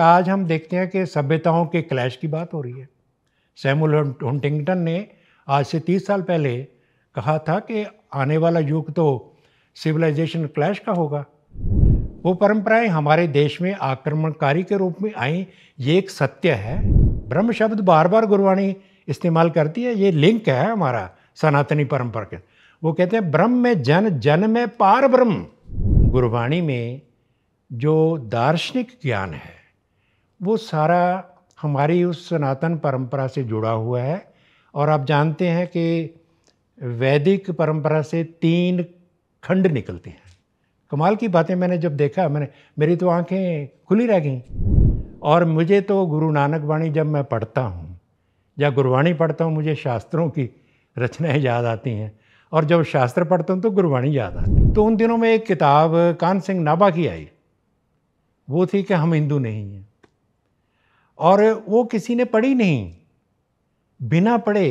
आज हम देखते हैं कि सभ्यताओं के क्लैश की बात हो रही है सैमुअल हंटिंगटन ने आज से तीस साल पहले कहा था कि आने वाला युग तो सिविलाइजेशन क्लैश का होगा वो परंपराएं हमारे देश में आक्रमणकारी के रूप में आई ये एक सत्य है ब्रह्म शब्द बार बार गुरवाणी इस्तेमाल करती है ये लिंक है हमारा सनातनी परंपरा के वो कहते हैं ब्रह्म में जन जन में पार ब्रह्म गुरबाणी में जो दार्शनिक ज्ञान है वो सारा हमारी उस सनातन परंपरा से जुड़ा हुआ है और आप जानते हैं कि वैदिक परंपरा से तीन खंड निकलते हैं कमाल की बातें मैंने जब देखा मैंने मेरी तो आंखें खुली रह गईं और मुझे तो गुरु नानक वाणी जब मैं पढ़ता हूँ या गुरुवाणी पढ़ता हूँ मुझे शास्त्रों की रचनाएँ याद आती हैं और जब शास्त्र पढ़ता हूँ तो गुरुवाणी याद आती है तो उन दिनों में एक किताब कान सिंह नाभा की आई वो थी कि हम हिंदू नहीं हैं और वो किसी ने पढ़ी नहीं बिना पढ़े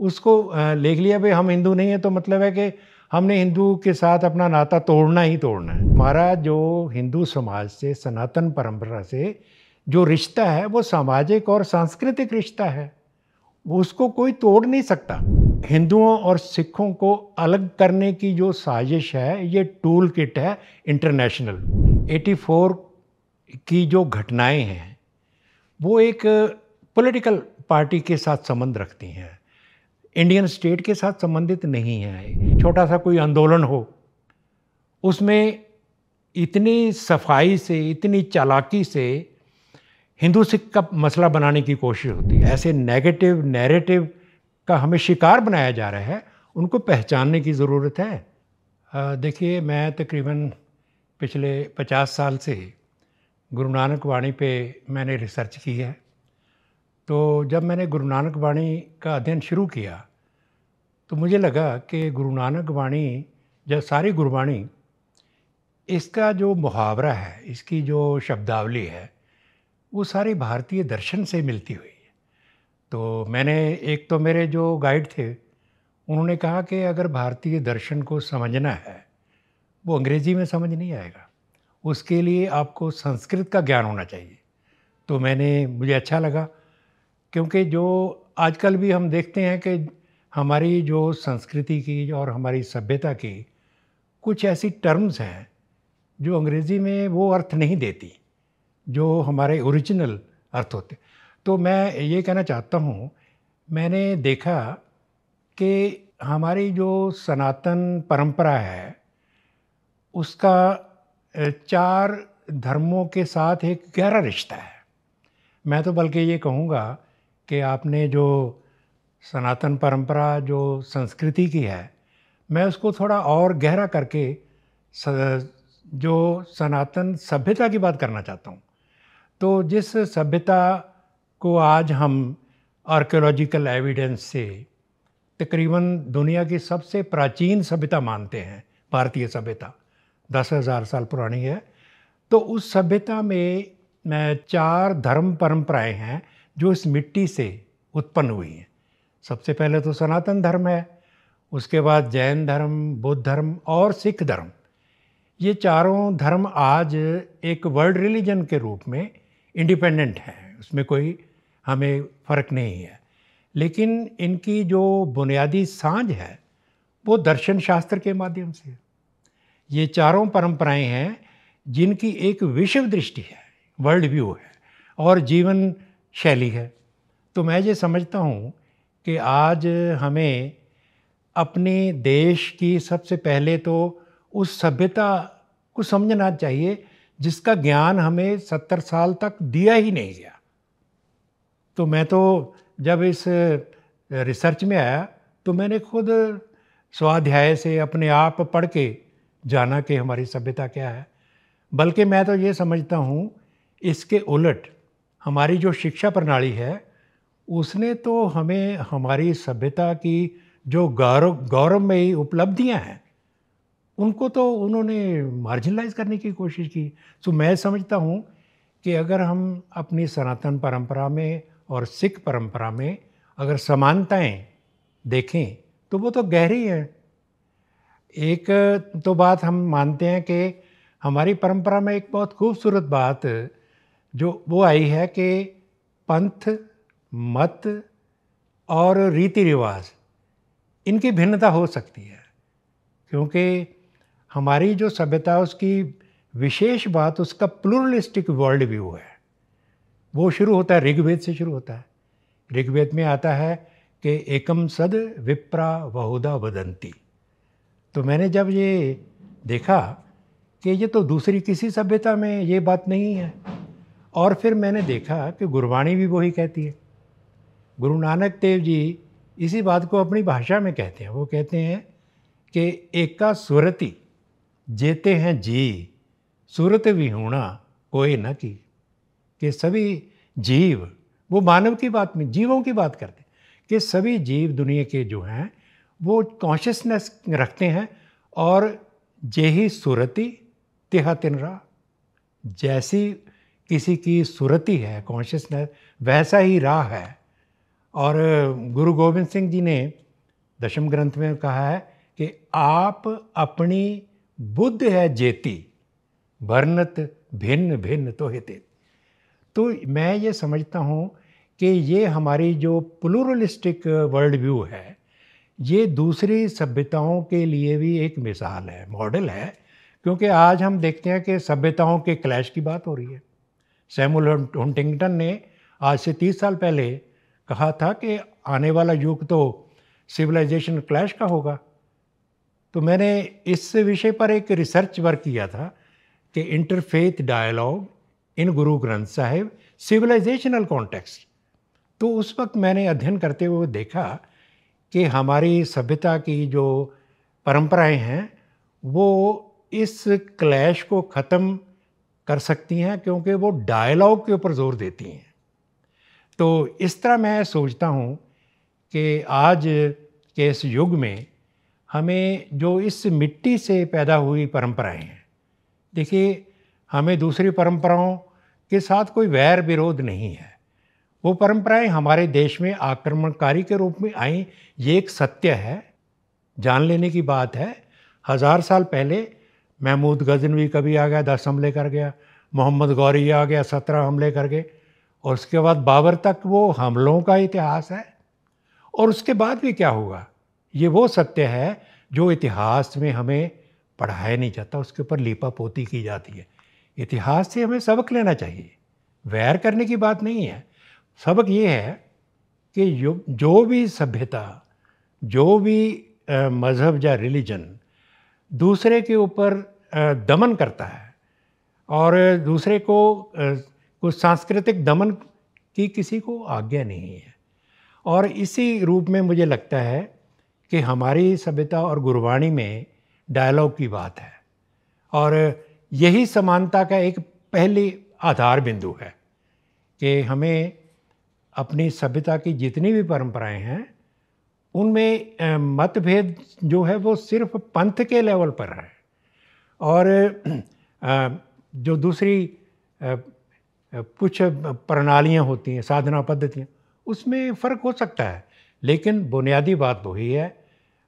उसको लिख लिया भाई हम हिंदू नहीं है तो मतलब है कि हमने हिंदू के साथ अपना नाता तोड़ना ही तोड़ना है हमारा जो हिंदू समाज से सनातन परंपरा से जो रिश्ता है वो सामाजिक और सांस्कृतिक रिश्ता है उसको कोई तोड़ नहीं सकता हिंदुओं और सिखों को अलग करने की जो साजिश है ये टूल किट है इंटरनेशनल 84 की जो घटनाएं हैं वो एक पॉलिटिकल पार्टी के साथ संबंध रखती हैं इंडियन स्टेट के साथ संबंधित नहीं है छोटा सा कोई आंदोलन हो उसमें इतनी सफाई से इतनी चालाकी से हिंदू सिख का मसला बनाने की कोशिश होती है ऐसे नेगेटिव नैरेटिव का हमें शिकार बनाया जा रहा है उनको पहचानने की ज़रूरत है देखिए मैं तकरीबन पिछले पचास साल से गुरु नानक वाणी पे मैंने रिसर्च की है तो जब मैंने गुरु नानक वाणी का अध्ययन शुरू किया तो मुझे लगा कि गुरु नानक वाणी या सारी गुरुवाणी इसका जो मुहावरा है इसकी जो शब्दावली है वो सारी भारतीय दर्शन से मिलती हुई है तो मैंने एक तो मेरे जो गाइड थे उन्होंने कहा कि अगर भारतीय दर्शन को समझना है वो अंग्रेज़ी में समझ नहीं आएगा उसके लिए आपको संस्कृत का ज्ञान होना चाहिए तो मैंने मुझे अच्छा लगा क्योंकि जो आजकल भी हम देखते हैं कि हमारी जो संस्कृति की और हमारी सभ्यता की कुछ ऐसी टर्म्स हैं जो अंग्रेज़ी में वो अर्थ नहीं देती जो हमारे ओरिजिनल अर्थ होते तो मैं ये कहना चाहता हूँ मैंने देखा कि हमारी जो सनातन परंपरा है उसका चार धर्मों के साथ एक गहरा रिश्ता है मैं तो बल्कि ये कहूँगा कि आपने जो सनातन परंपरा जो संस्कृति की है मैं उसको थोड़ा और गहरा करके जो सनातन सभ्यता की बात करना चाहता हूँ तो जिस सभ्यता को आज हम आर्कियोलॉजिकल एविडेंस से तकरीबन दुनिया की सबसे प्राचीन सभ्यता मानते हैं भारतीय सभ्यता दस हज़ार साल पुरानी है तो उस सभ्यता में चार धर्म परंपराएं हैं जो इस मिट्टी से उत्पन्न हुई हैं सबसे पहले तो सनातन धर्म है उसके बाद जैन धर्म बौद्ध धर्म और सिख धर्म ये चारों धर्म आज एक वर्ल्ड रिलीजन के रूप में इंडिपेंडेंट हैं उसमें कोई हमें फ़र्क नहीं है लेकिन इनकी जो बुनियादी सांझ है वो दर्शन शास्त्र के माध्यम से है ये चारों परंपराएं हैं जिनकी एक विश्व दृष्टि है वर्ल्ड व्यू है और जीवन शैली है तो मैं ये समझता हूँ कि आज हमें अपने देश की सबसे पहले तो उस सभ्यता को समझना चाहिए जिसका ज्ञान हमें सत्तर साल तक दिया ही नहीं गया तो मैं तो जब इस रिसर्च में आया तो मैंने खुद स्वाध्याय से अपने आप पढ़ के जाना कि हमारी सभ्यता क्या है बल्कि मैं तो ये समझता हूँ इसके उलट हमारी जो शिक्षा प्रणाली है उसने तो हमें हमारी सभ्यता की जो गौरव गौरवमयी उपलब्धियाँ हैं उनको तो उन्होंने मार्जिनलाइज करने की कोशिश की तो मैं समझता हूँ कि अगर हम अपनी सनातन परंपरा में और सिख परंपरा में अगर समानताएं देखें तो वो तो गहरी हैं एक तो बात हम मानते हैं कि हमारी परंपरा में एक बहुत खूबसूरत बात जो वो आई है कि पंथ मत और रीति रिवाज इनकी भिन्नता हो सकती है क्योंकि हमारी जो सभ्यता उसकी विशेष बात उसका प्लुरलिस्टिक वर्ल्ड व्यू है वो शुरू होता है ऋग्वेद से शुरू होता है ऋग्वेद में आता है कि एकम सद विप्रा वहुदा वदंती तो मैंने जब ये देखा कि ये तो दूसरी किसी सभ्यता में ये बात नहीं है और फिर मैंने देखा कि गुरबाणी भी वही कहती है गुरु नानक देव जी इसी बात को अपनी भाषा में कहते हैं वो कहते हैं कि एका सुरति जेते हैं जी सूरत भी होना कोई न की कि सभी जीव वो मानव की बात में जीवों की बात करते हैं कि सभी जीव दुनिया के जो हैं वो कॉन्शियसनेस रखते हैं और जेही सूरती तिहा तिनरा जैसी किसी की सूरती है कॉन्शियसनेस वैसा ही राह है और गुरु गोविंद सिंह जी ने दशम ग्रंथ में कहा है कि आप अपनी बुद्ध है जेती वर्णत भिन्न भिन्न तो हिते तो मैं ये समझता हूँ कि ये हमारी जो प्लूरलिस्टिक वर्ल्ड व्यू है ये दूसरी सभ्यताओं के लिए भी एक मिसाल है मॉडल है क्योंकि आज हम देखते हैं कि सभ्यताओं के क्लैश की बात हो रही है सैमुअल हंटिंगटन ने आज से तीस साल पहले कहा था कि आने वाला युग तो सिविलाइजेशन क्लैश का होगा तो मैंने इस विषय पर एक रिसर्च वर्क किया था कि इंटरफेथ डायलॉग इन गुरु ग्रंथ साहिब सिविलाइजेशनल कॉन्टेक्स्ट तो उस वक्त मैंने अध्ययन करते हुए देखा कि हमारी सभ्यता की जो परंपराएं हैं वो इस क्लैश को ख़त्म कर सकती हैं क्योंकि वो डायलॉग के ऊपर जोर देती हैं तो इस तरह मैं सोचता हूँ कि आज के इस युग में हमें जो इस मिट्टी से पैदा हुई परंपराएं हैं देखिए हमें दूसरी परंपराओं के साथ कोई वैर विरोध नहीं है वो परंपराएं हमारे देश में आक्रमणकारी के रूप में आई ये एक सत्य है जान लेने की बात है हज़ार साल पहले महमूद गजनवी कभी आ गया दस हमले कर गया मोहम्मद गौरी आ गया सत्रह हमले कर गए और उसके बाद बाबर तक वो हमलों का इतिहास है और उसके बाद भी क्या हुआ ये वो सत्य है जो इतिहास में हमें पढ़ाया नहीं जाता उसके ऊपर लिपा पोती की जाती है इतिहास से हमें सबक लेना चाहिए वैर करने की बात नहीं है सबक ये है कि जो जो भी सभ्यता जो भी मज़हब या रिलीजन दूसरे के ऊपर दमन करता है और दूसरे को कुछ सांस्कृतिक दमन की किसी को आज्ञा नहीं है और इसी रूप में मुझे लगता है कि हमारी सभ्यता और गुरबाणी में डायलॉग की बात है और यही समानता का एक पहली आधार बिंदु है कि हमें अपनी सभ्यता की जितनी भी परंपराएं हैं उनमें मतभेद जो है वो सिर्फ पंथ के लेवल पर है और जो दूसरी कुछ प्रणालियाँ होती हैं साधना पद्धतियाँ उसमें फ़र्क हो सकता है लेकिन बुनियादी बात वही है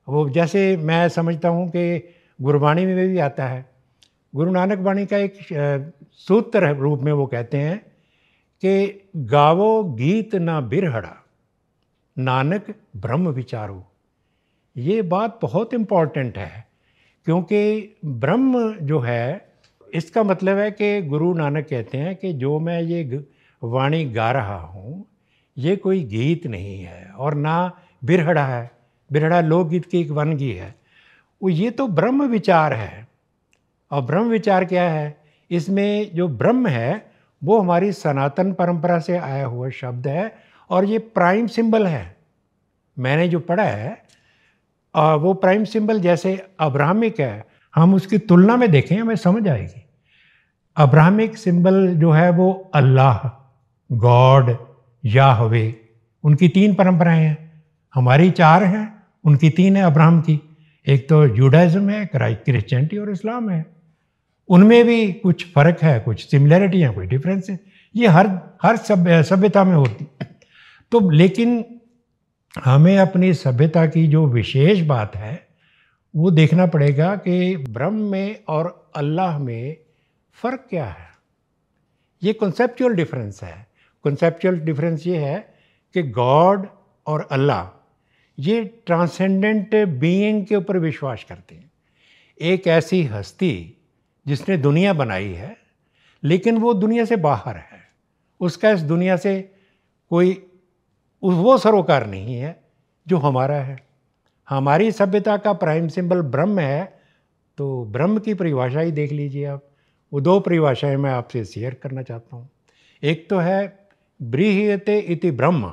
वो जैसे मैं समझता हूँ कि गुरबाणी में भी आता है गुरु नानक बाणी का एक सूत्र रूप में वो कहते हैं कि गावो गीत ना बिरहड़ा नानक ब्रह्म विचारो ये बात बहुत इम्पॉर्टेंट है क्योंकि ब्रह्म जो है इसका मतलब है कि गुरु नानक कहते हैं कि जो मैं ये वाणी गा रहा हूँ ये कोई गीत नहीं है और ना बिरहड़ा है बिरहड़ा लोकगीत की एक वनगी है वो ये तो ब्रह्म विचार है और ब्रह्म विचार क्या है इसमें जो ब्रह्म है वो हमारी सनातन परंपरा से आया हुआ शब्द है और ये प्राइम सिंबल है मैंने जो पढ़ा है वो प्राइम सिंबल जैसे अब्राहमिक है हम उसकी तुलना में देखें हमें समझ आएगी अब्राहमिक सिंबल जो है वो अल्लाह गॉड याहवे उनकी तीन परंपराएं हैं हमारी चार हैं उनकी तीन है अब्राहम की एक तो जूडाइज्म है क्रिश्चियनिटी और इस्लाम है उनमें भी कुछ फ़र्क है कुछ सिमिलैरिटी है कोई डिफरेंस है ये हर हर सभ्य सभ्यता में होती तो लेकिन हमें अपनी सभ्यता की जो विशेष बात है वो देखना पड़ेगा कि ब्रह्म में और अल्लाह में फ़र्क क्या है ये कंसेप्चुअल डिफरेंस है कंसेप्चुअल डिफरेंस ये है कि गॉड और अल्लाह ये ट्रांसेंडेंट बीइंग के ऊपर विश्वास करते हैं एक ऐसी हस्ती जिसने दुनिया बनाई है लेकिन वो दुनिया से बाहर है उसका इस दुनिया से कोई वो सरोकार नहीं है जो हमारा है हमारी सभ्यता का प्राइम सिंबल ब्रह्म है तो ब्रह्म की परिभाषा ही देख लीजिए आप वो दो परिभाषाएं मैं आपसे शेयर करना चाहता हूँ एक तो है ब्रीहते इति ब्रह्म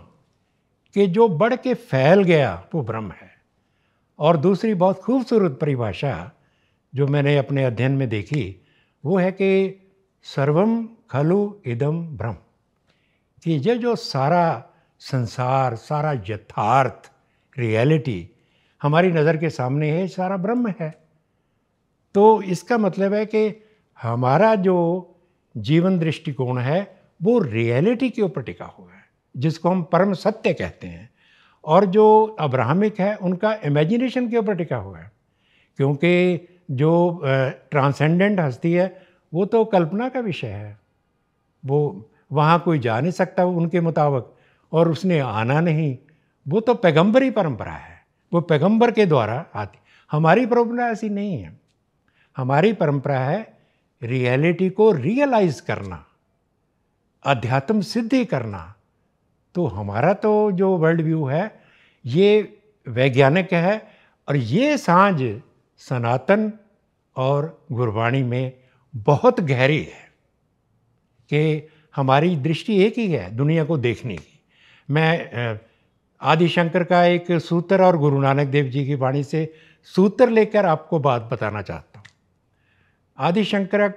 कि जो बढ़ के फैल गया वो ब्रह्म है और दूसरी बहुत खूबसूरत परिभाषा जो मैंने अपने अध्ययन में देखी वो है कि सर्वम खलु इदम ब्रह्म कि ये जो सारा संसार सारा यथार्थ रियलिटी हमारी नज़र के सामने है सारा ब्रह्म है तो इसका मतलब है कि हमारा जो जीवन दृष्टिकोण है वो रियलिटी के ऊपर टिका हुआ है जिसको हम परम सत्य कहते हैं और जो अब्राहमिक है उनका इमेजिनेशन के ऊपर टिका हुआ है क्योंकि जो ट्रांसेंडेंट हस्ती है वो तो कल्पना का विषय है वो वहाँ कोई जा नहीं सकता उनके मुताबिक और उसने आना नहीं वो तो पैगंबरी परंपरा है वो पैगंबर के द्वारा आती हमारी परंपरा ऐसी नहीं है हमारी परंपरा है रियलिटी को रियलाइज करना अध्यात्म सिद्धि करना तो हमारा तो जो वर्ल्ड व्यू है ये वैज्ञानिक है और ये सांझ सनातन और गुरबाणी में बहुत गहरी है कि हमारी दृष्टि एक ही है दुनिया को देखने की मैं आदिशंकर का एक सूत्र और गुरु नानक देव जी की वाणी से सूत्र लेकर आपको बात बताना चाहता हूँ आदिशंकर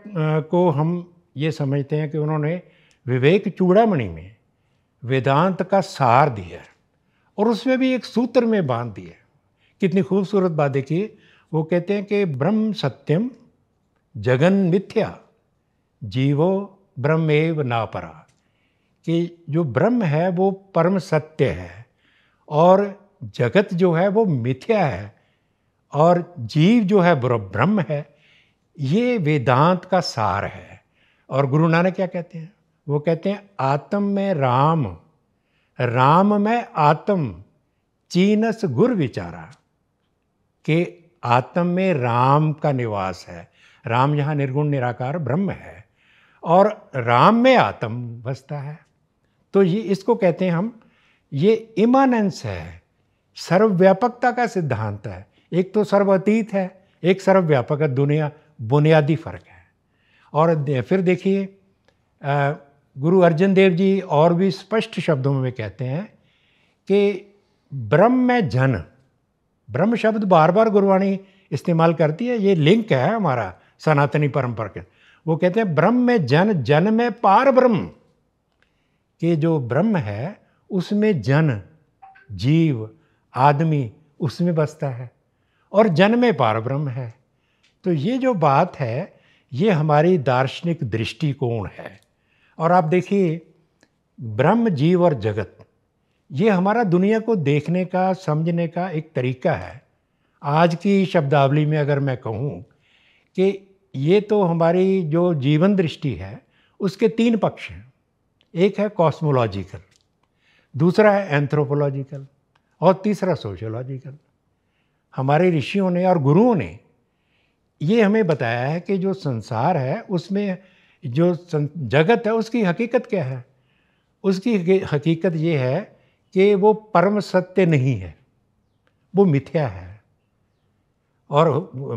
को हम ये समझते हैं कि उन्होंने विवेक चूड़ामणि में वेदांत का सार दिया और उसमें भी एक सूत्र में बांध दिया कितनी खूबसूरत बात देखिए वो कहते हैं कि ब्रह्म सत्यम जगन मिथ्या जीवो ब्रह्मेव नापरा कि जो ब्रह्म है वो परम सत्य है और जगत जो है वो मिथ्या है और जीव जो है ब्रह्म है ये वेदांत का सार है और गुरु नानक क्या कहते हैं वो कहते हैं आत्म में राम राम में आत्म चीनस गुर विचारा के आत्म में राम का निवास है राम यहाँ निर्गुण निराकार ब्रह्म है और राम में आत्म बसता है तो ये इसको कहते हैं हम ये इमानेंस है सर्वव्यापकता का सिद्धांत है एक तो अतीत है एक सर्वव्यापक दुनिया बुनियादी फर्क है और फिर देखिए गुरु अर्जन देव जी और भी स्पष्ट शब्दों में कहते हैं कि ब्रह्म में जन ब्रह्म शब्द बार बार गुरवाणी इस्तेमाल करती है ये लिंक है हमारा सनातनी परंपरा के वो कहते हैं ब्रह्म में जन जन में पार ब्रह्म के जो ब्रह्म है उसमें जन जीव आदमी उसमें बसता है और जन में पार ब्रह्म है तो ये जो बात है ये हमारी दार्शनिक दृष्टिकोण है और आप देखिए ब्रह्म जीव और जगत ये हमारा दुनिया को देखने का समझने का एक तरीका है आज की शब्दावली में अगर मैं कहूँ कि ये तो हमारी जो जीवन दृष्टि है उसके तीन पक्ष हैं एक है कॉस्मोलॉजिकल दूसरा है एंथ्रोपोलॉजिकल और तीसरा सोशोलॉजिकल हमारे ऋषियों ने और गुरुओं ने ये हमें बताया है कि जो संसार है उसमें जो जगत है उसकी हकीकत क्या है उसकी हकीकत ये है कि वो परम सत्य नहीं है वो मिथ्या है और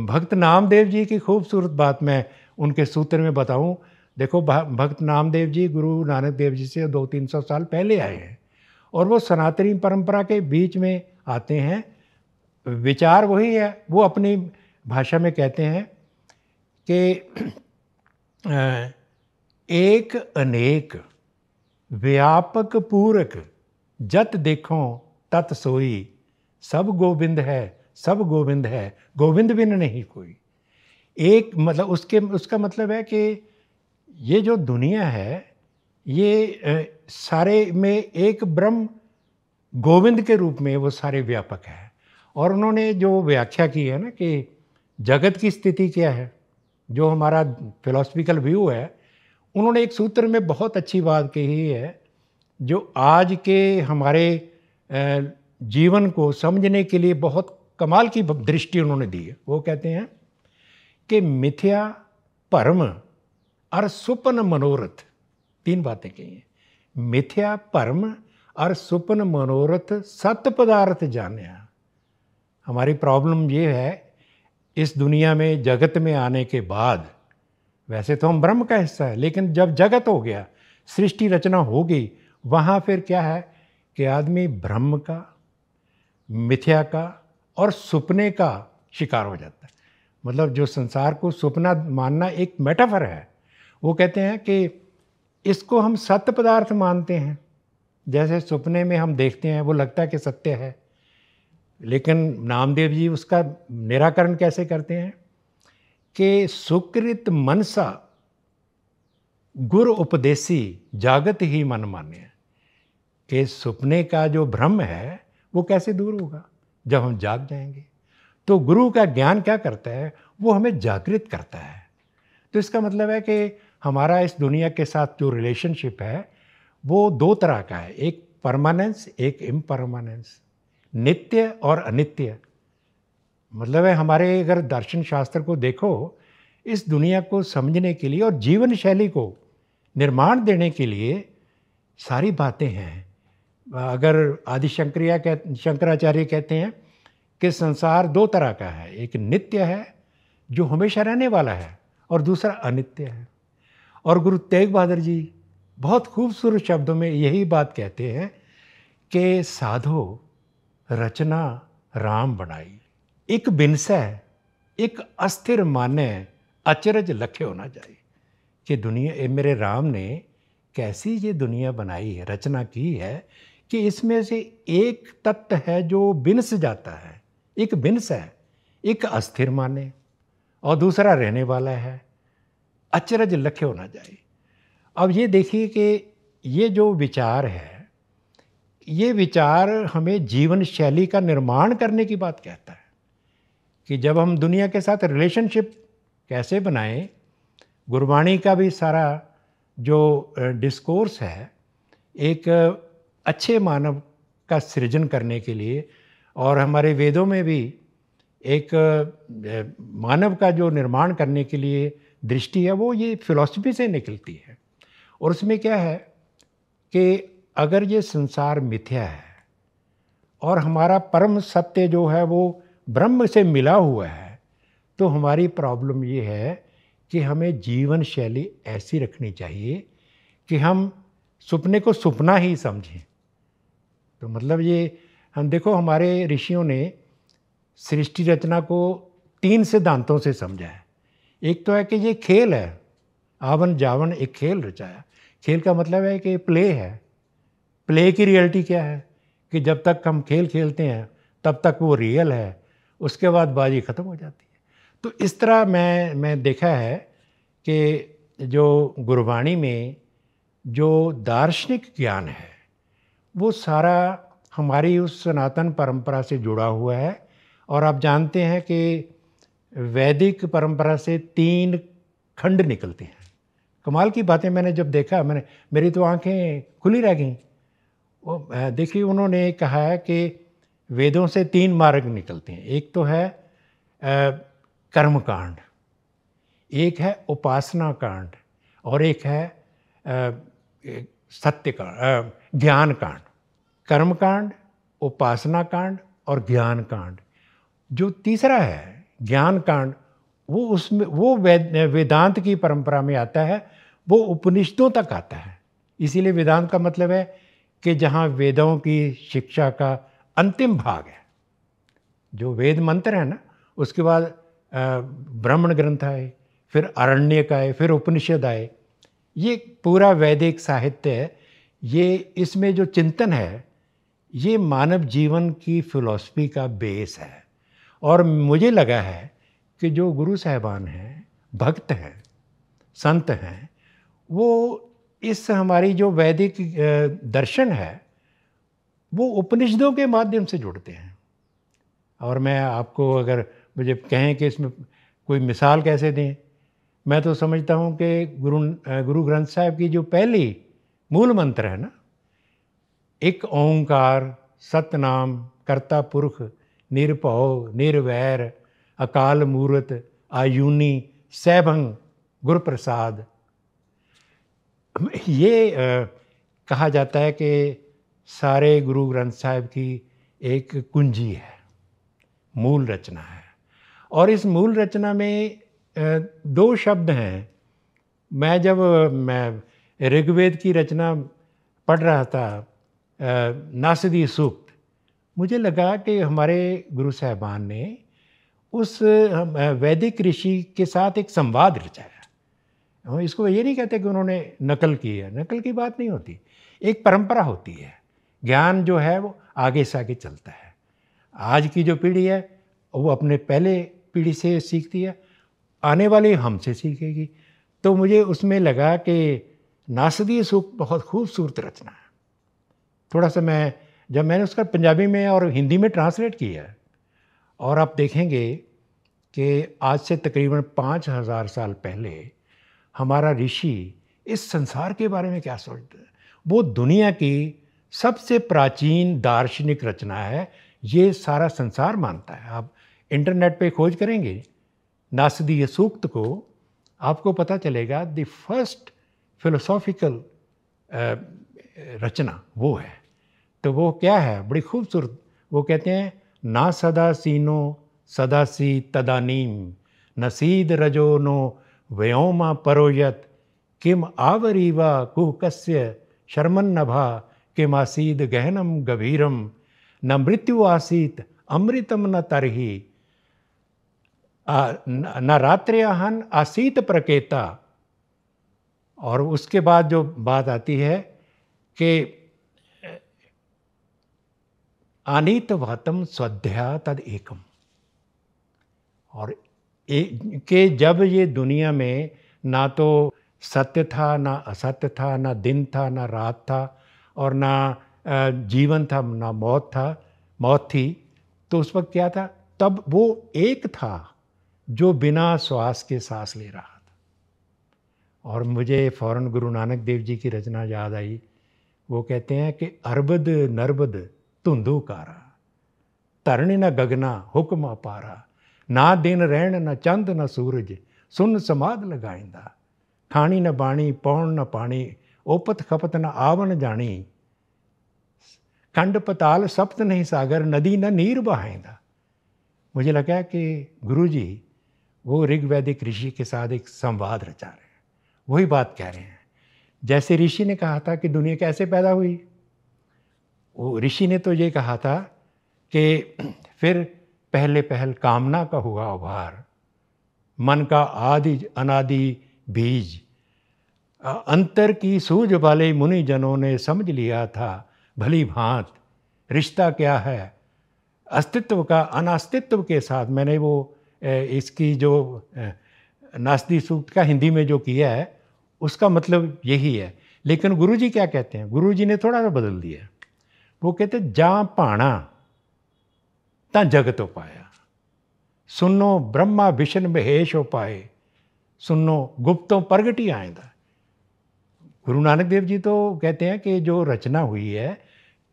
भक्त नामदेव जी की खूबसूरत बात मैं उनके सूत्र में बताऊं देखो भक्त नामदेव जी गुरु नानक देव जी से दो तीन सौ साल पहले आए हैं और वो सनातनी परंपरा के बीच में आते हैं विचार वही है वो अपनी भाषा में कहते हैं कि एक अनेक व्यापक पूरक जत देखो तत सोई सब गोविंद है सब गोविंद है गोविंद बिन नहीं कोई एक मतलब उसके उसका मतलब है कि ये जो दुनिया है ये सारे में एक ब्रह्म गोविंद के रूप में वो सारे व्यापक है और उन्होंने जो व्याख्या की है ना कि जगत की स्थिति क्या है जो हमारा फिलोसफिकल व्यू है उन्होंने एक सूत्र में बहुत अच्छी बात कही है जो आज के हमारे जीवन को समझने के लिए बहुत कमाल की दृष्टि उन्होंने दी है वो कहते हैं कि मिथ्या परम और सुपन मनोरथ तीन बातें कही हैं मिथ्या परम और सुपन मनोरथ सत्य पदार्थ जाने हमारी प्रॉब्लम ये है इस दुनिया में जगत में आने के बाद वैसे तो हम ब्रह्म का हिस्सा है लेकिन जब जगत हो गया सृष्टि रचना हो गई वहाँ फिर क्या है कि आदमी भ्रम का मिथ्या का और सपने का शिकार हो जाता है मतलब जो संसार को सपना मानना एक मेटाफर है वो कहते हैं कि इसको हम सत्य पदार्थ मानते हैं जैसे सपने में हम देखते हैं वो लगता है कि सत्य है लेकिन नामदेव जी उसका निराकरण कैसे करते हैं कि सुकृत मनसा गुरु उपदेशी जागत ही मन मान्य के सपने का जो भ्रम है वो कैसे दूर होगा जब हम जाग जाएंगे तो गुरु का ज्ञान क्या करता है वो हमें जागृत करता है तो इसका मतलब है कि हमारा इस दुनिया के साथ जो रिलेशनशिप है वो दो तरह का है एक परमानेंस एक इम्परमानेंस नित्य और अनित्य मतलब है हमारे अगर दर्शन शास्त्र को देखो इस दुनिया को समझने के लिए और जीवन शैली को निर्माण देने के लिए सारी बातें हैं अगर आदिशंकरिया कह शंकराचार्य कहते हैं कि संसार दो तरह का है एक नित्य है जो हमेशा रहने वाला है और दूसरा अनित्य है और गुरु तेग बहादुर जी बहुत खूबसूरत शब्दों में यही बात कहते हैं कि साधो रचना राम बनाई एक बिनसह एक अस्थिर माने अचरज लखे होना चाहिए कि दुनिया मेरे राम ने कैसी ये दुनिया बनाई है रचना की है कि इसमें से एक तत्व है जो बिनस जाता है एक बिनस है एक अस्थिर माने और दूसरा रहने वाला है अचरज लखे होना चाहिए अब ये देखिए कि ये जो विचार है ये विचार हमें जीवन शैली का निर्माण करने की बात कहता है कि जब हम दुनिया के साथ रिलेशनशिप कैसे बनाएं गुरबाणी का भी सारा जो डिस्कोर्स है एक अच्छे मानव का सृजन करने के लिए और हमारे वेदों में भी एक मानव का जो निर्माण करने के लिए दृष्टि है वो ये फिलॉसफी से निकलती है और उसमें क्या है कि अगर ये संसार मिथ्या है और हमारा परम सत्य जो है वो ब्रह्म से मिला हुआ है तो हमारी प्रॉब्लम ये है कि हमें जीवन शैली ऐसी रखनी चाहिए कि हम सुपने को सुपना ही समझें तो मतलब ये हम देखो हमारे ऋषियों ने सृष्टि रचना को तीन सिद्धांतों से समझा है एक तो है कि ये खेल है आवन जावन एक खेल रचाया खेल का मतलब है कि प्ले है प्ले की रियलिटी क्या है कि जब तक हम खेल खेलते हैं तब तक वो रियल है उसके बाद बाजी ख़त्म हो जाती है तो इस तरह मैं मैं देखा है कि जो गुरबाणी में जो दार्शनिक ज्ञान है वो सारा हमारी उस सनातन परंपरा से जुड़ा हुआ है और आप जानते हैं कि वैदिक परंपरा से तीन खंड निकलते हैं कमाल की बातें मैंने जब देखा मैंने मेरी तो आंखें खुली रह गईं वो देखिए उन्होंने कहा है कि वेदों से तीन मार्ग निकलते हैं एक तो है कर्मकांड एक है उपासना कांड और एक है सत्य कांड ज्ञान कांड कर्म कांड उपासना कांड और ज्ञान कांड जो तीसरा है ज्ञान कांड वो उसमें वो वे वेदांत की परंपरा में आता है वो उपनिषदों तक आता है इसीलिए वेदांत का मतलब है कि जहाँ वेदों की शिक्षा का अंतिम भाग है जो वेद मंत्र है ना उसके बाद ब्राह्मण ग्रंथ आए फिर अरण्य का आए फिर उपनिषद आए ये पूरा वैदिक साहित्य है ये इसमें जो चिंतन है ये मानव जीवन की फिलॉसफी का बेस है और मुझे लगा है कि जो गुरु साहबान हैं भक्त हैं संत हैं वो इस हमारी जो वैदिक दर्शन है वो उपनिषदों के माध्यम से जुड़ते हैं और मैं आपको अगर मुझे कहें कि इसमें कोई मिसाल कैसे दें मैं तो समझता हूँ कि गुरु गुरु ग्रंथ साहिब की जो पहली मूल मंत्र है ना एक ओंकार सतनाम कर्ता पुरुष निरभव निर्वैर अकाल मूर्त आयुनी सैभंग गुरुप्रसाद ये आ, कहा जाता है कि सारे गुरु ग्रंथ साहिब की एक कुंजी है मूल रचना है और इस मूल रचना में दो शब्द हैं मैं जब मैं ऋग्वेद की रचना पढ़ रहा था नासदी सूक्त मुझे लगा कि हमारे गुरु साहबान ने उस वैदिक ऋषि के साथ एक संवाद रचाया हम इसको ये नहीं कहते कि उन्होंने नकल की है नकल की बात नहीं होती एक परंपरा होती है ज्ञान जो है वो आगे से आगे चलता है आज की जो पीढ़ी है वो अपने पहले पीढ़ी से सीखती है आने वाले हमसे सीखेगी तो मुझे उसमें लगा कि नासदी सुख बहुत खूबसूरत रचना है थोड़ा सा मैं जब मैंने उसका पंजाबी में और हिंदी में ट्रांसलेट किया और आप देखेंगे कि आज से तकरीबन पाँच हज़ार साल पहले हमारा ऋषि इस संसार के बारे में क्या सोचता है वो दुनिया की सबसे प्राचीन दार्शनिक रचना है ये सारा संसार मानता है आप इंटरनेट पे खोज करेंगे नासदीय सूक्त को आपको पता चलेगा द फर्स्ट फिलोसॉफिकल रचना वो है तो वो क्या है बड़ी खूबसूरत वो कहते हैं ना सदा सीनो सदा सी तदानीम नसीद रजो नो व्योमा परोयत किम आवरीवा कस्य शर्मन नभा किम आसीद गहनम गभीरम न मृत्यु आसीत अमृतम न तरही न हन असीत प्रकेता और उसके बाद जो बात आती है कि आनीत वातम स्वाध्या तद एकम और ए, के जब ये दुनिया में ना तो सत्य था ना असत्य था ना दिन था ना रात था और ना जीवन था ना मौत था मौत थी तो उस वक्त क्या था तब वो एक था जो बिना श्वास के सांस ले रहा था और मुझे फौरन गुरु नानक देव जी की रचना याद आई वो कहते हैं कि अर्बद नर्बद धुंधु कारा धरण न गगना हुक्म अपारा ना दिन रहन न चंद न सूरज सुन समाध लगाइंदा खाणी न बाणी पौण न पाणी ओपत खपत न आवन जानी खंड पताल सप्त नहीं सागर नदी न नीर बहाइंदा मुझे लगा कि गुरु जी वो ऋग्वैदिक ऋषि के साथ एक संवाद रचा रहे हैं वही बात कह रहे हैं जैसे ऋषि ने कहा था कि दुनिया कैसे पैदा हुई वो ऋषि ने तो ये कहा था कि फिर पहले पहल कामना का हुआ उभार मन का आदि अनादि बीज अंतर की सूझ वाले मुनि जनों ने समझ लिया था भली भांत रिश्ता क्या है अस्तित्व का अनास्तित्व के साथ मैंने वो इसकी जो नास्ती सूक्त का हिंदी में जो किया है उसका मतलब यही है लेकिन गुरु जी क्या कहते हैं गुरु जी ने थोड़ा सा बदल दिया वो कहते जा पाणा ਤਾਂ जगत उपाया सुनो ब्रह्मा विष्णु महेश उपाए सुनो गुप्तों प्रगट ही आएगा गुरु नानक देव जी तो कहते हैं कि जो रचना हुई है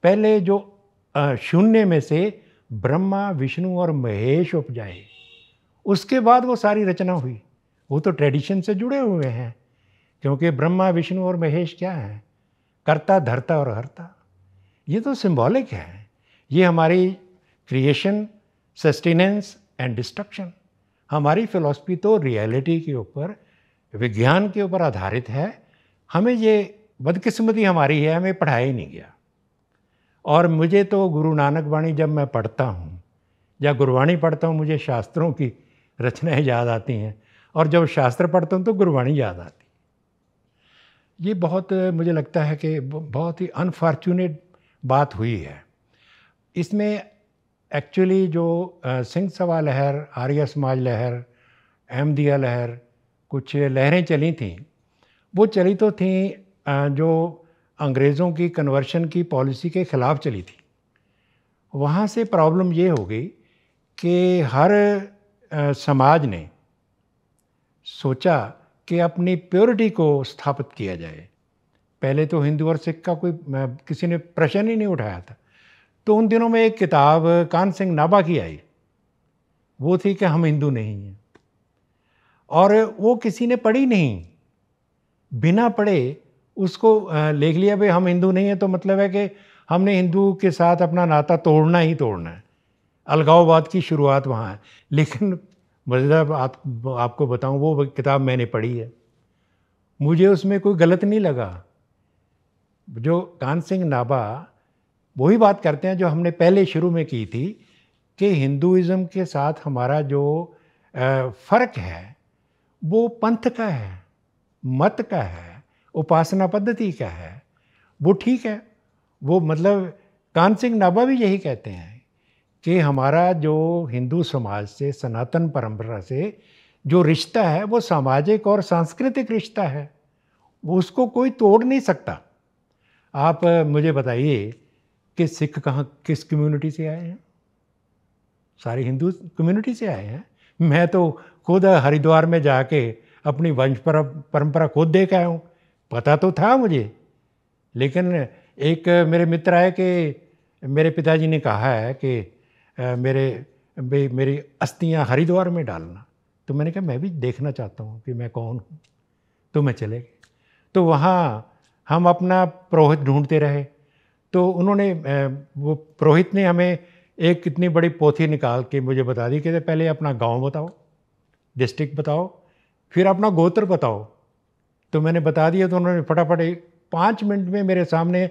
पहले जो शून्य में से ब्रह्मा विष्णु और महेश उपजाए उसके बाद वो सारी रचना हुई वो तो ट्रेडिशन से जुड़े हुए हैं क्योंकि ब्रह्मा विष्णु और महेश क्या है करता धरता और हरता ये तो सिंबॉलिक है ये हमारी क्रिएशन सस्टेनेंस एंड डिस्ट्रक्शन हमारी फिलॉसफी तो रियलिटी के ऊपर विज्ञान के ऊपर आधारित है हमें ये बदकिस्मती हमारी है हमें पढ़ाया ही नहीं गया और मुझे तो गुरु नानक वाणी जब मैं पढ़ता हूँ या गुरुवाणी पढ़ता हूँ मुझे शास्त्रों की रचनाएं याद आती हैं और जब शास्त्र पढ़ता हूँ तो गुरबाणी याद आती ये बहुत मुझे लगता है कि बहुत ही अनफॉर्चुनेट बात हुई है इसमें एक्चुअली जो सिंह सवा लहर आर्य समाज लहर अहमदिया लहर कुछ लहरें चली थीं वो चली तो थी जो अंग्रेज़ों की कन्वर्शन की पॉलिसी के ख़िलाफ़ चली थी वहाँ से प्रॉब्लम ये हो गई कि हर समाज ने सोचा कि अपनी प्योरिटी को स्थापित किया जाए पहले तो हिंदू और सिख का कोई किसी ने प्रश्न ही नहीं उठाया था तो उन दिनों में एक किताब कान सिंह नाभा की आई वो थी कि हम हिंदू नहीं हैं और वो किसी ने पढ़ी नहीं बिना पढ़े उसको लिख लिया भाई हम हिंदू नहीं हैं तो मतलब है कि हमने हिंदू के साथ अपना नाता तोड़ना ही तोड़ना है अलगाववाद की शुरुआत वहाँ है लेकिन मजेदार आप आपको बताऊँ वो किताब मैंने पढ़ी है मुझे उसमें कोई गलत नहीं लगा जो कान सिंह नाभा वही बात करते हैं जो हमने पहले शुरू में की थी कि हिंदुज़म के साथ हमारा जो फ़र्क है वो पंथ का है मत का है उपासना पद्धति का है वो ठीक है वो मतलब कान सिंह नाभा भी यही कहते हैं कि हमारा जो हिंदू समाज से सनातन परंपरा से जो रिश्ता है वो सामाजिक और सांस्कृतिक रिश्ता है उसको कोई तोड़ नहीं सकता आप मुझे बताइए कि सिख कहाँ किस कम्युनिटी से आए हैं सारे हिंदू कम्युनिटी से आए हैं मैं तो खुद हरिद्वार में जाके अपनी वंश पर, परंपरा खुद देख आया हूँ पता तो था मुझे लेकिन एक मेरे मित्र आए कि मेरे पिताजी ने कहा है कि मेरे भाई मेरी अस्थियाँ हरिद्वार में डालना तो मैंने कहा मैं भी देखना चाहता हूँ कि मैं कौन हूँ तो मैं चले गए तो वहाँ हम अपना पुरोहित ढूंढते रहे तो उन्होंने वो पुरोहित ने हमें एक कितनी बड़ी पोथी निकाल के मुझे बता दी कि पहले अपना गांव बताओ डिस्ट्रिक्ट बताओ फिर अपना गोत्र बताओ तो मैंने बता दिया तो उन्होंने फटाफट एक पाँच मिनट में मेरे सामने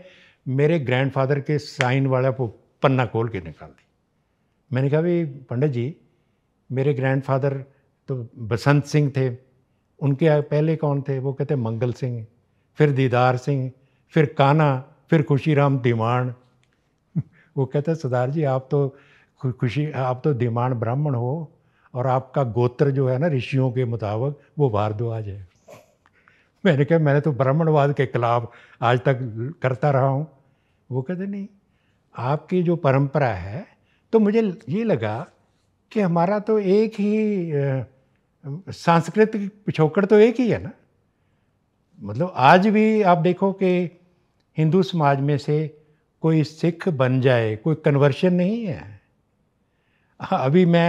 मेरे ग्रैंडफादर के साइन वाला पन्ना खोल के निकाल दिया मैंने कहा भाई पंडित जी मेरे ग्रैंडफादर तो बसंत सिंह थे उनके पहले कौन थे वो कहते मंगल सिंह फिर दीदार सिंह फिर काना फिर खुशी राम दीवान वो कहते सरदार जी आप तो खुशी आप तो दीवाण ब्राह्मण हो और आपका गोत्र जो है ना ऋषियों के मुताबिक वो भारद्वाज है मैंने कहा मैंने तो ब्राह्मणवाद के खिलाफ आज तक करता रहा हूँ वो कहते नहीं आपकी जो परंपरा है तो मुझे ये लगा कि हमारा तो एक ही सांस्कृतिक पिछोकड़ तो एक ही है ना मतलब आज भी आप देखो कि हिंदू समाज में से कोई सिख बन जाए कोई कन्वर्शन नहीं है हाँ, अभी मैं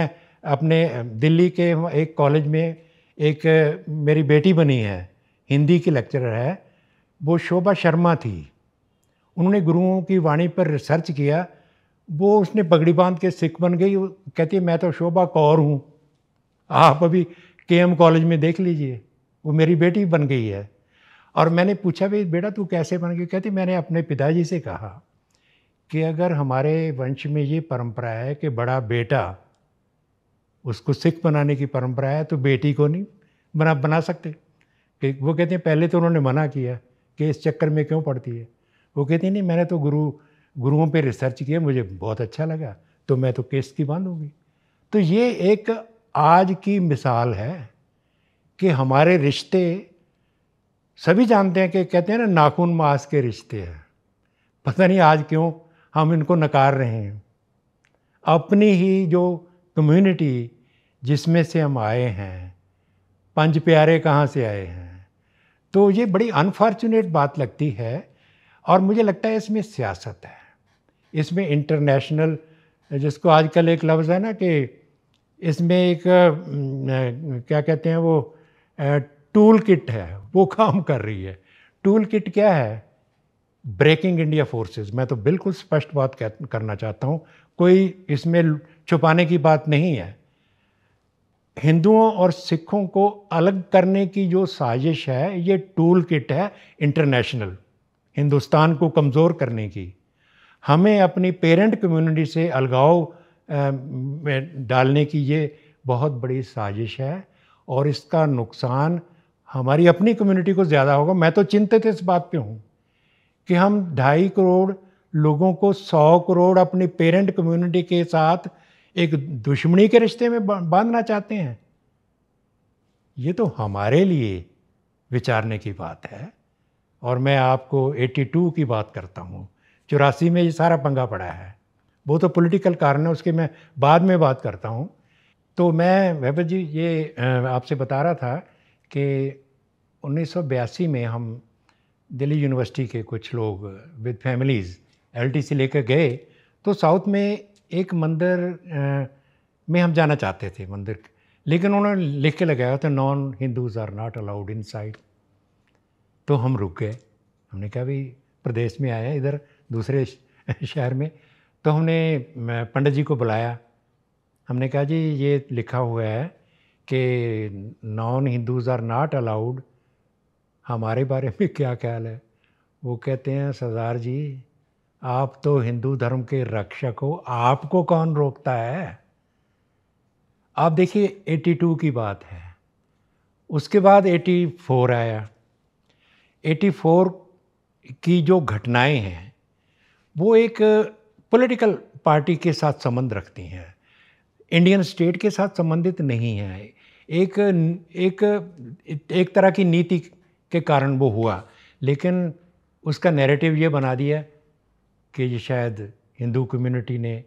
अपने दिल्ली के एक कॉलेज में एक मेरी बेटी बनी है हिंदी की लेक्चरर है वो शोभा शर्मा थी उन्होंने गुरुओं की वाणी पर रिसर्च किया वो उसने पगड़ी बांध के सिख बन गई वो कहती है मैं तो शोभा कौर हूँ आप अभी के एम कॉलेज में देख लीजिए वो मेरी बेटी बन गई है और मैंने पूछा भाई बेटा तू कैसे बन गई कहती मैंने अपने पिताजी से कहा कि अगर हमारे वंश में ये परंपरा है कि बड़ा बेटा उसको सिख बनाने की परंपरा है तो बेटी को नहीं बना बना सकते कि वो कहते हैं पहले तो उन्होंने मना किया कि इस चक्कर में क्यों पड़ती है वो कहती नहीं मैंने तो गुरु गुरुओं पे रिसर्च किया मुझे बहुत अच्छा लगा तो मैं तो केस की बांधूँगी तो ये एक आज की मिसाल है कि हमारे रिश्ते सभी जानते हैं कि कहते हैं ना नाखून मास के रिश्ते हैं पता नहीं आज क्यों हम इनको नकार रहे हैं अपनी ही जो कम्युनिटी जिसमें से हम आए हैं पंच प्यारे कहाँ से आए हैं तो ये बड़ी अनफॉर्चुनेट बात लगती है और मुझे लगता है इसमें सियासत है इसमें इंटरनेशनल जिसको आजकल एक लफ्ज़ है ना कि इसमें एक क्या कहते हैं वो टूल किट है वो काम कर रही है टूल किट क्या है ब्रेकिंग इंडिया फोर्सेस मैं तो बिल्कुल स्पष्ट बात करना चाहता हूँ कोई इसमें छुपाने की बात नहीं है हिंदुओं और सिखों को अलग करने की जो साजिश है ये टूल किट है इंटरनेशनल हिंदुस्तान को कमज़ोर करने की हमें अपनी पेरेंट कम्युनिटी से अलगाव में डालने की ये बहुत बड़ी साजिश है और इसका नुकसान हमारी अपनी कम्युनिटी को ज़्यादा होगा मैं तो चिंतित इस बात पे हूँ कि हम ढाई करोड़ लोगों को सौ करोड़ अपनी पेरेंट कम्युनिटी के साथ एक दुश्मनी के रिश्ते में बांधना चाहते हैं ये तो हमारे लिए विचारने की बात है और मैं आपको 82 की बात करता हूँ चौरासी में ये सारा पंगा पड़ा है वो तो पॉलिटिकल कारण है उसके मैं बाद में बात करता हूँ तो मैं वैभव जी ये आपसे बता रहा था कि 1982 में हम दिल्ली यूनिवर्सिटी के कुछ लोग विद फैमिलीज़ एल लेकर गए तो साउथ में एक मंदिर में हम जाना चाहते थे मंदिर लेकिन उन्होंने लिख के लगाया था non Hindus are not allowed inside तो हम रुक गए हमने कहा भाई प्रदेश में आया इधर दूसरे शहर में तो हमने पंडित जी को बुलाया हमने कहा जी ये लिखा हुआ है कि non Hindus are not allowed हमारे बारे में क्या ख्याल है वो कहते हैं सरदार जी आप तो हिंदू धर्म के रक्षक हो आपको कौन रोकता है आप देखिए 82 की बात है उसके बाद 84 आया 84 की जो घटनाएं हैं वो एक पॉलिटिकल पार्टी के साथ संबंध रखती हैं इंडियन स्टेट के साथ संबंधित नहीं है एक एक एक तरह की नीति के कारण वो हुआ लेकिन उसका नैरेटिव ये बना दिया कि ये शायद हिंदू कम्युनिटी ने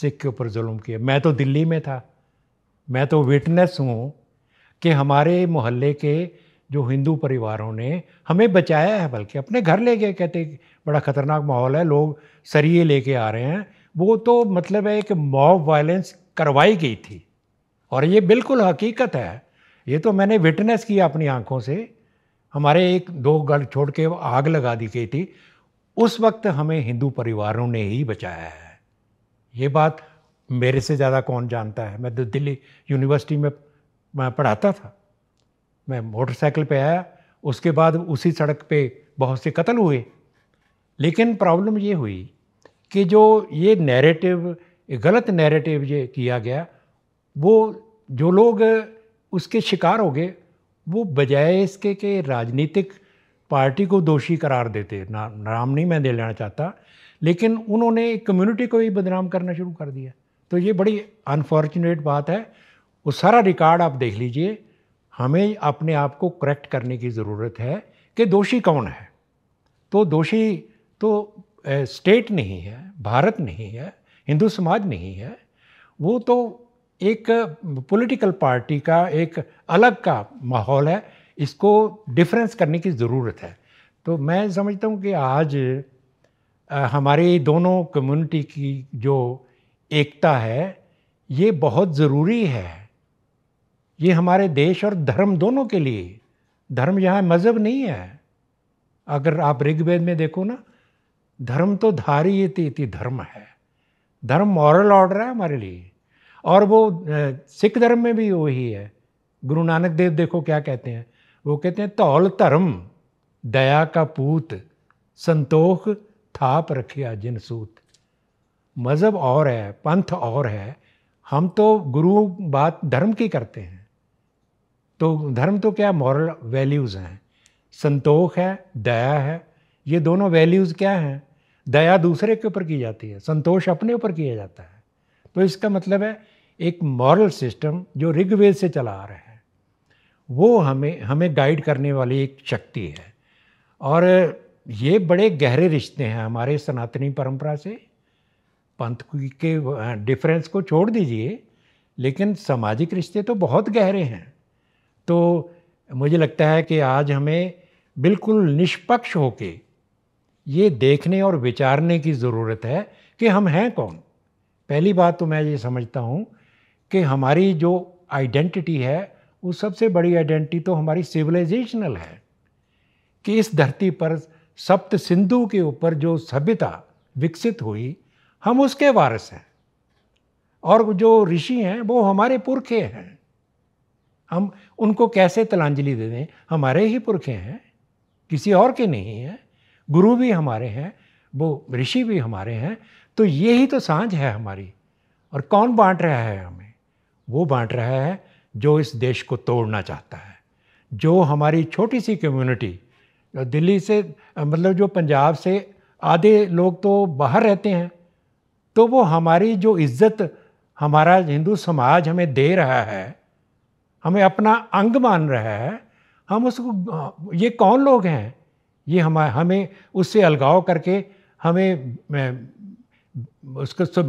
सिख के ऊपर जुल्म किया मैं तो दिल्ली में था मैं तो विटनेस हूँ कि हमारे मोहल्ले के जो हिंदू परिवारों ने हमें बचाया है बल्कि अपने घर ले गए कहते बड़ा ख़तरनाक माहौल है लोग सरिये लेके आ रहे हैं वो तो मतलब है कि मॉब वायलेंस करवाई गई थी और ये बिल्कुल हकीकत है ये तो मैंने विटनेस किया अपनी आँखों से हमारे एक दो घर छोड़ के आग लगा दी गई थी उस वक्त हमें हिंदू परिवारों ने ही बचाया है ये बात मेरे से ज़्यादा कौन जानता है मैं तो दिल्ली यूनिवर्सिटी में पढ़ाता था मैं मोटरसाइकिल पे आया उसके बाद उसी सड़क पे बहुत से कत्ल हुए लेकिन प्रॉब्लम ये हुई कि जो ये नैरेटिव गलत नैरेटिव ये किया गया वो जो लोग उसके शिकार हो गए वो बजाय इसके के राजनीतिक पार्टी को दोषी करार देते ना नाम नहीं मैं दे लेना चाहता लेकिन उन्होंने कम्युनिटी को ही बदनाम करना शुरू कर दिया तो ये बड़ी अनफॉर्चुनेट बात है वो सारा रिकॉर्ड आप देख लीजिए हमें अपने आप को करेक्ट करने की ज़रूरत है कि दोषी कौन है तो दोषी तो स्टेट नहीं है भारत नहीं है हिंदू समाज नहीं है वो तो एक पॉलिटिकल पार्टी का एक अलग का माहौल है इसको डिफरेंस करने की ज़रूरत है तो मैं समझता हूँ कि आज हमारी दोनों कम्युनिटी की जो एकता है ये बहुत ज़रूरी है ये हमारे देश और धर्म दोनों के लिए धर्म यहाँ मज़हब नहीं है अगर आप ऋग्वेद में देखो ना धर्म तो धारी इति धर्म है धर्म मॉरल ऑर्डर है हमारे लिए और वो सिख धर्म में भी वही है गुरु नानक देव देखो क्या कहते हैं वो कहते हैं तौल धर्म दया का पूत संतोख थाप रखिया जिन सूत मज़हब और है पंथ और है हम तो गुरु बात धर्म की करते हैं तो धर्म तो क्या मॉरल वैल्यूज़ हैं संतोष है दया है ये दोनों वैल्यूज़ क्या हैं दया दूसरे के ऊपर की जाती है संतोष अपने ऊपर किया जाता है तो इसका मतलब है एक मॉरल सिस्टम जो ऋग्वेद से चला आ रहा है वो हमें हमें गाइड करने वाली एक शक्ति है और ये बड़े गहरे रिश्ते हैं हमारे सनातनी परंपरा से पंथ के डिफरेंस को छोड़ दीजिए लेकिन सामाजिक रिश्ते तो बहुत गहरे हैं तो मुझे लगता है कि आज हमें बिल्कुल निष्पक्ष होके ये देखने और विचारने की ज़रूरत है कि हम हैं कौन पहली बात तो मैं ये समझता हूँ कि हमारी जो आइडेंटिटी है वो सबसे बड़ी आइडेंटिटी तो हमारी सिविलाइजेशनल है कि इस धरती पर सप्त सिंधु के ऊपर जो सभ्यता विकसित हुई हम उसके वारस हैं और जो ऋषि हैं वो हमारे पुरखे हैं हम उनको कैसे तलांजलि दे दें हमारे ही पुरखे हैं किसी और के नहीं हैं गुरु भी हमारे हैं वो ऋषि भी हमारे हैं तो ये ही तो सांझ है हमारी और कौन बांट रहा है हमें वो बांट रहा है जो इस देश को तोड़ना चाहता है जो हमारी छोटी सी कम्युनिटी दिल्ली से मतलब जो पंजाब से आधे लोग तो बाहर रहते हैं तो वो हमारी जो इज्जत हमारा हिंदू समाज हमें दे रहा है हमें अपना अंग मान रहा है हम उसको हाँ, ये कौन लोग हैं ये हम हमें उससे अलगाव करके हमें उसको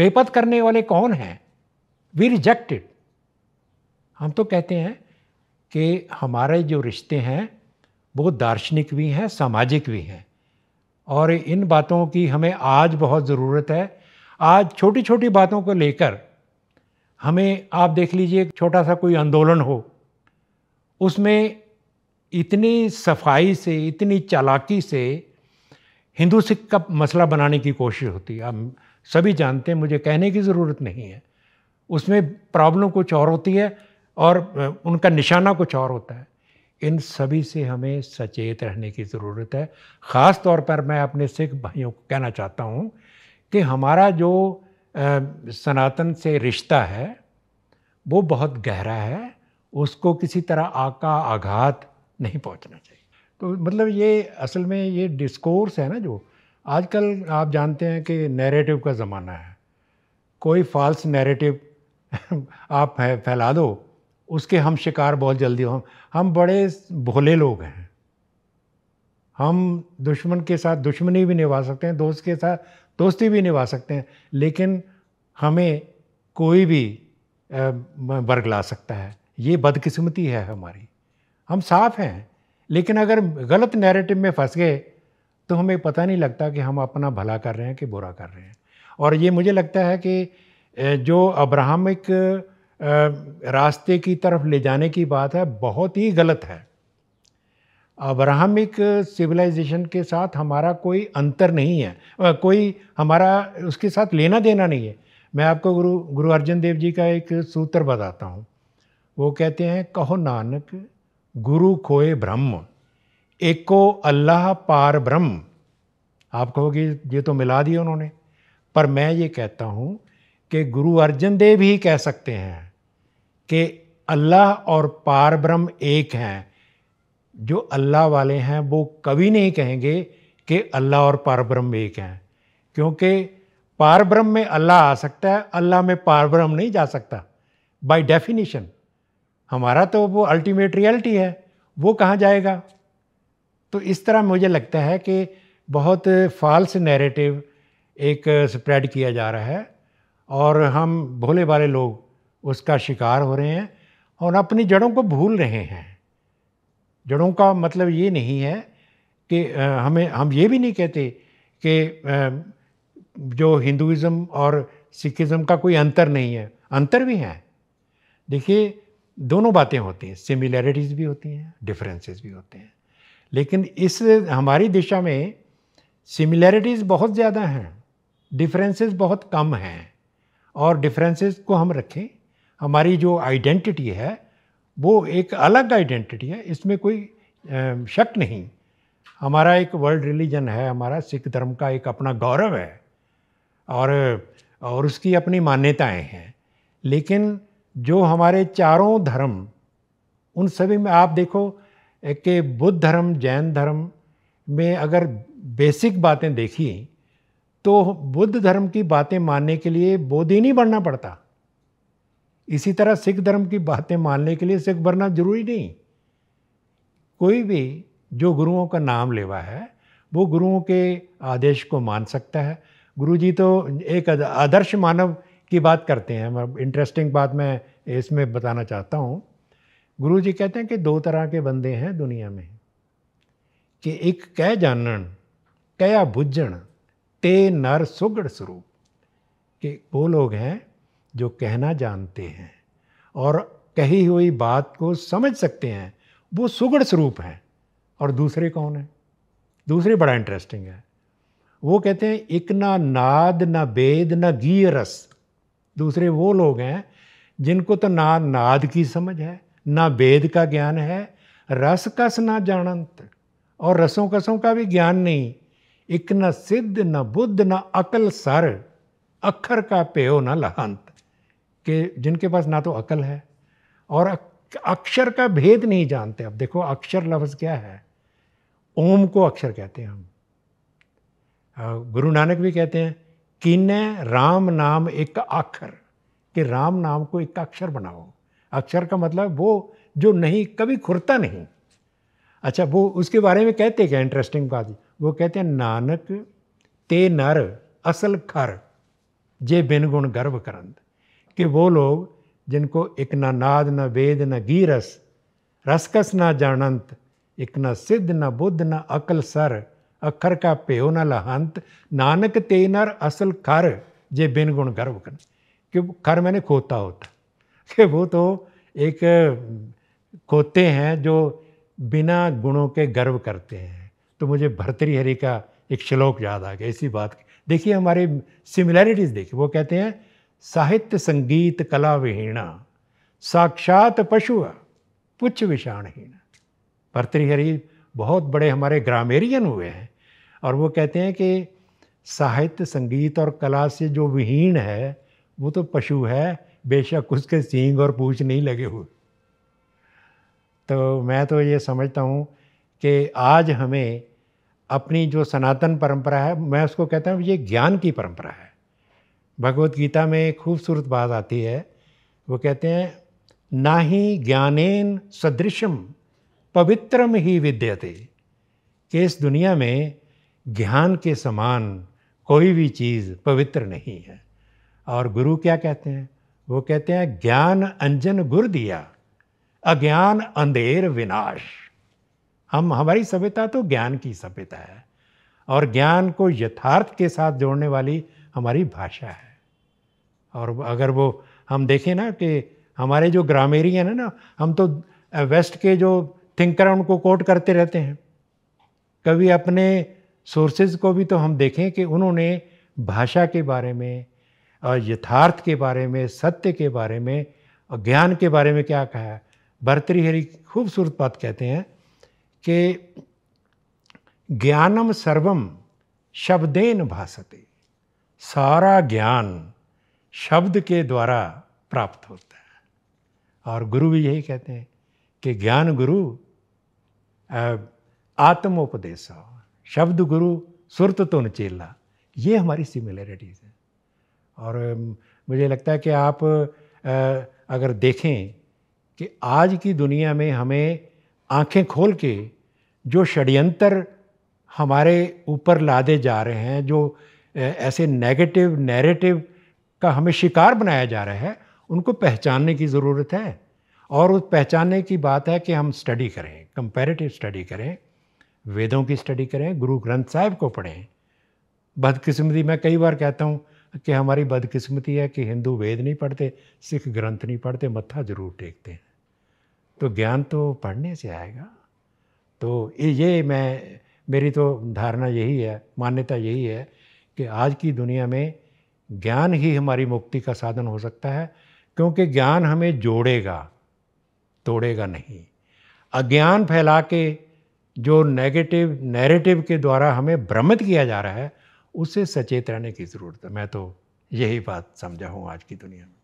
बेपत करने वाले कौन हैं वी रिजेक्टेड हम तो कहते हैं कि हमारे जो रिश्ते हैं वो दार्शनिक भी हैं सामाजिक भी हैं और इन बातों की हमें आज बहुत ज़रूरत है आज छोटी छोटी बातों को लेकर हमें आप देख लीजिए छोटा सा कोई आंदोलन हो उसमें इतनी सफाई से इतनी चालाकी से हिंदू सिख का मसला बनाने की कोशिश होती है आप सभी जानते हैं मुझे कहने की ज़रूरत नहीं है उसमें प्रॉब्लम कुछ और होती है और उनका निशाना कुछ और होता है इन सभी से हमें सचेत रहने की ज़रूरत है ख़ास तौर पर मैं अपने सिख भाइयों को कहना चाहता हूँ कि हमारा जो सनातन से रिश्ता है वो बहुत गहरा है उसको किसी तरह आका आघात नहीं पहुंचना चाहिए तो मतलब ये असल में ये डिस्कोर्स है ना जो आजकल आप जानते हैं कि नैरेटिव का ज़माना है कोई फॉल्स नैरेटिव आप फैला दो उसके हम शिकार बहुत जल्दी हों हम बड़े भोले लोग हैं हम दुश्मन के साथ दुश्मनी भी निभा सकते हैं दोस्त के साथ दोस्ती भी निभा सकते हैं लेकिन हमें कोई भी वर्ग ला सकता है ये बदकिस्मती है हमारी हम साफ हैं लेकिन अगर गलत नैरेटिव में फंस गए तो हमें पता नहीं लगता कि हम अपना भला कर रहे हैं कि बुरा कर रहे हैं और ये मुझे लगता है कि जो अब्राहमिक रास्ते की तरफ ले जाने की बात है बहुत ही गलत है अब्राहमिक सिविलाइजेशन के साथ हमारा कोई अंतर नहीं है कोई हमारा उसके साथ लेना देना नहीं है मैं आपको गुरु गुरु अर्जन देव जी का एक सूत्र बताता हूँ वो कहते हैं कहो नानक गुरु खोए ब्रह्म एको अल्लाह पार ब्रह्म आप कहोगे ये तो मिला दिया उन्होंने पर मैं ये कहता हूँ कि गुरु अर्जन देव ही कह सकते हैं कि अल्लाह और पार ब्रह्म एक हैं जो अल्लाह वाले हैं वो कभी नहीं कहेंगे कि अल्लाह और पारब्रह्म एक हैं क्योंकि पारब्रह्म में अल्लाह आ सकता है अल्लाह में पारब्रह्म नहीं जा सकता बाय डेफिनेशन हमारा तो वो अल्टीमेट रियलिटी है वो कहाँ जाएगा तो इस तरह मुझे लगता है कि बहुत फॉल्स नैरेटिव एक स्प्रेड किया जा रहा है और हम भोले वाले लोग उसका शिकार हो रहे हैं और अपनी जड़ों को भूल रहे हैं जड़ों का मतलब ये नहीं है कि हमें हम ये भी नहीं कहते कि जो हिंदुज़म और सिखिज़म का कोई अंतर नहीं है अंतर भी हैं देखिए दोनों बातें होती हैं सिमिलैरिटीज़ भी होती हैं डिफरेंसेस भी होते हैं लेकिन इस हमारी दिशा में सिमिलैरिटीज़ बहुत ज़्यादा हैं डिफरेंसेस बहुत कम हैं और डिफरेंसेस को हम रखें हमारी जो आइडेंटिटी है वो एक अलग आइडेंटिटी है इसमें कोई शक नहीं हमारा एक वर्ल्ड रिलीजन है हमारा सिख धर्म का एक अपना गौरव है और और उसकी अपनी मान्यताएं हैं लेकिन जो हमारे चारों धर्म उन सभी में आप देखो कि बुद्ध धर्म जैन धर्म में अगर बेसिक बातें देखी तो बुद्ध धर्म की बातें मानने के लिए बोधिनी बनना पड़ता इसी तरह सिख धर्म की बातें मानने के लिए सिख बनना जरूरी नहीं कोई भी जो गुरुओं का नाम लेवा है वो गुरुओं के आदेश को मान सकता है गुरु जी तो एक आदर्श मानव की बात करते हैं इंटरेस्टिंग बात मैं इसमें बताना चाहता हूँ गुरु जी कहते हैं कि दो तरह के बंदे हैं दुनिया में कि एक कह जानन कया भुजण ते नर सुगढ़ स्वरूप के वो लोग हैं जो कहना जानते हैं और कही हुई बात को समझ सकते हैं वो सुगढ़ स्वरूप हैं और दूसरे कौन हैं दूसरे बड़ा इंटरेस्टिंग है वो कहते हैं एक ना नाद ना वेद ना गीय रस दूसरे वो लोग हैं जिनको तो ना नाद की समझ है ना वेद का ज्ञान है रस कस ना जानंत और रसों कसों का भी ज्ञान नहीं एक न सिद्ध न बुद्ध न अकल सर अखर का पेयो ना लहंत कि जिनके पास ना तो अकल है और अक्षर का भेद नहीं जानते अब देखो अक्षर लफ्ज़ क्या है ओम को अक्षर कहते हैं हम गुरु नानक भी कहते हैं किन राम नाम एक अक्षर कि राम नाम को एक अक्षर बनाओ अक्षर का मतलब वो जो नहीं कभी खुरता नहीं अच्छा वो उसके बारे में कहते क्या इंटरेस्टिंग बात वो कहते हैं नानक ते नर असल खर जे बिन गुण गर्व करंद कि वो लोग जिनको इक ना नाद न वेद न गीरस रसकस ना जानंत एक न सिद्ध न बुद्ध न अकल सर अखर का प्यो न लहंत नानक ते नर असल खर जे बिन गुण गर्व कर कि खर मैंने खोता होता कि वो तो एक खोते हैं जो बिना गुणों के गर्व करते हैं तो मुझे भरतरी हरि का एक श्लोक याद आ गया इसी बात देखिए हमारी सिमिलैरिटीज़ देखिए वो कहते हैं साहित्य संगीत कला विहीणा साक्षात पशु पुछ विषाणहीन भर्तृहरि बहुत बड़े हमारे ग्रामेरियन हुए हैं और वो कहते हैं कि साहित्य संगीत और कला से जो विहीन है वो तो पशु है बेशक उसके सींग और पूछ नहीं लगे हुए तो मैं तो ये समझता हूँ कि आज हमें अपनी जो सनातन परंपरा है मैं उसको कहता हूँ ये ज्ञान की परंपरा है भगवत गीता में एक खूबसूरत बात आती है वो कहते हैं ना ही ज्ञानेन सदृशम पवित्रम ही विद्यते कि इस दुनिया में ज्ञान के समान कोई भी चीज़ पवित्र नहीं है और गुरु क्या कहते हैं वो कहते हैं ज्ञान अंजन गुर दिया अज्ञान अंधेर विनाश हम हमारी सभ्यता तो ज्ञान की सभ्यता है और ज्ञान को यथार्थ के साथ जोड़ने वाली हमारी भाषा है और अगर वो हम देखें ना कि हमारे जो ग्रामेरियन है ना हम तो वेस्ट के जो थिंकर हैं उनको कोट करते रहते हैं कभी अपने सोर्सेज को भी तो हम देखें कि उन्होंने भाषा के बारे में और यथार्थ के बारे में सत्य के बारे में और ज्ञान के बारे में क्या कहा है भरतरिहरी खूबसूरत बात कहते हैं कि ज्ञानम सर्वम शब्देन भाषते सारा ज्ञान शब्द के द्वारा प्राप्त होता है और गुरु भी यही कहते हैं कि ज्ञान गुरु आत्मोपदेश शब्द गुरु सुरत तो चेला ये हमारी सिमिलरिटीज़ है और मुझे लगता है कि आप अगर देखें कि आज की दुनिया में हमें आंखें खोल के जो षड्यंत्र हमारे ऊपर लादे जा रहे हैं जो ऐसे नेगेटिव नैरेटिव का हमें शिकार बनाया जा रहा है उनको पहचानने की ज़रूरत है और उस पहचानने की बात है कि हम स्टडी करें कंपेरेटिव स्टडी करें वेदों की स्टडी करें गुरु ग्रंथ साहिब को पढ़ें बदकिस्मती मैं कई बार कहता हूँ कि हमारी बदकिस्मती है कि हिंदू वेद नहीं पढ़ते सिख ग्रंथ नहीं पढ़ते मत्था जरूर टेकते हैं तो ज्ञान तो पढ़ने से आएगा तो ये मैं मेरी तो धारणा यही है मान्यता यही है कि आज की दुनिया में ज्ञान ही हमारी मुक्ति का साधन हो सकता है क्योंकि ज्ञान हमें जोड़ेगा तोड़ेगा नहीं अज्ञान फैला के जो नेगेटिव नैरेटिव के द्वारा हमें भ्रमित किया जा रहा है उसे सचेत रहने की ज़रूरत है मैं तो यही बात समझा हूँ आज की दुनिया में